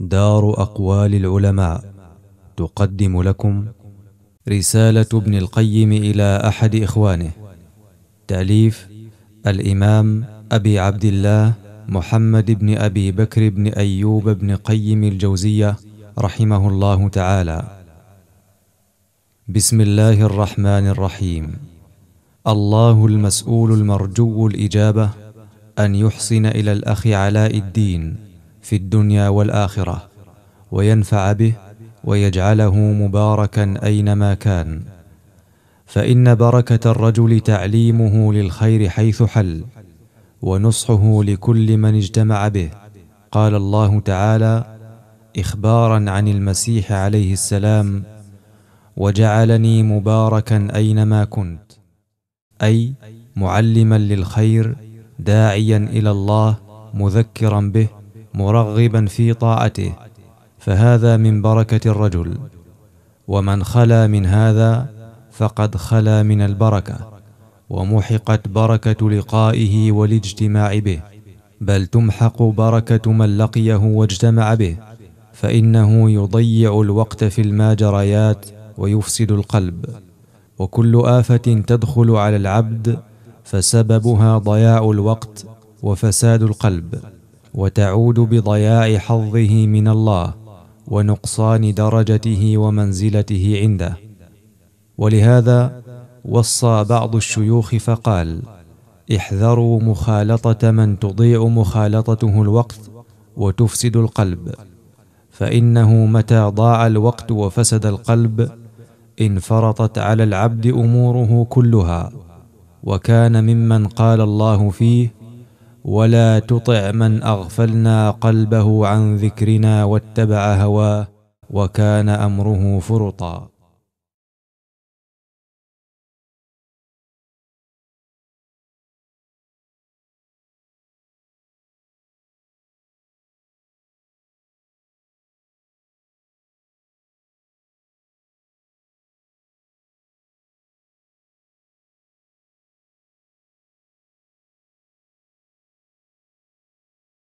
دار أقوال العلماء تقدم لكم رسالة ابن القيم إلى أحد إخوانه تأليف الإمام أبي عبد الله محمد بن أبي بكر بن أيوب بن قيم الجوزية رحمه الله تعالى بسم الله الرحمن الرحيم الله المسؤول المرجو الإجابة أن يحسن إلى الأخ علاء الدين في الدنيا والاخره وينفع به ويجعله مباركا اينما كان فان بركه الرجل تعليمه للخير حيث حل ونصحه لكل من اجتمع به قال الله تعالى اخبارا عن المسيح عليه السلام وجعلني مباركا اينما كنت اي معلما للخير داعيا الى الله مذكرا به مرغبا في طاعته فهذا من بركة الرجل ومن خلا من هذا فقد خلا من البركة ومحقت بركة لقائه والاجتماع به بل تمحق بركة من لقيه واجتمع به فإنه يضيع الوقت في الماجريات ويفسد القلب وكل آفة تدخل على العبد فسببها ضياع الوقت وفساد القلب وتعود بضياع حظه من الله ونقصان درجته ومنزلته عنده ولهذا وصى بعض الشيوخ فقال احذروا مخالطه من تضيع مخالطته الوقت وتفسد القلب فانه متى ضاع الوقت وفسد القلب انفرطت على العبد اموره كلها وكان ممن قال الله فيه ولا تطع من اغفلنا قلبه عن ذكرنا واتبع هواه وكان امره فرطا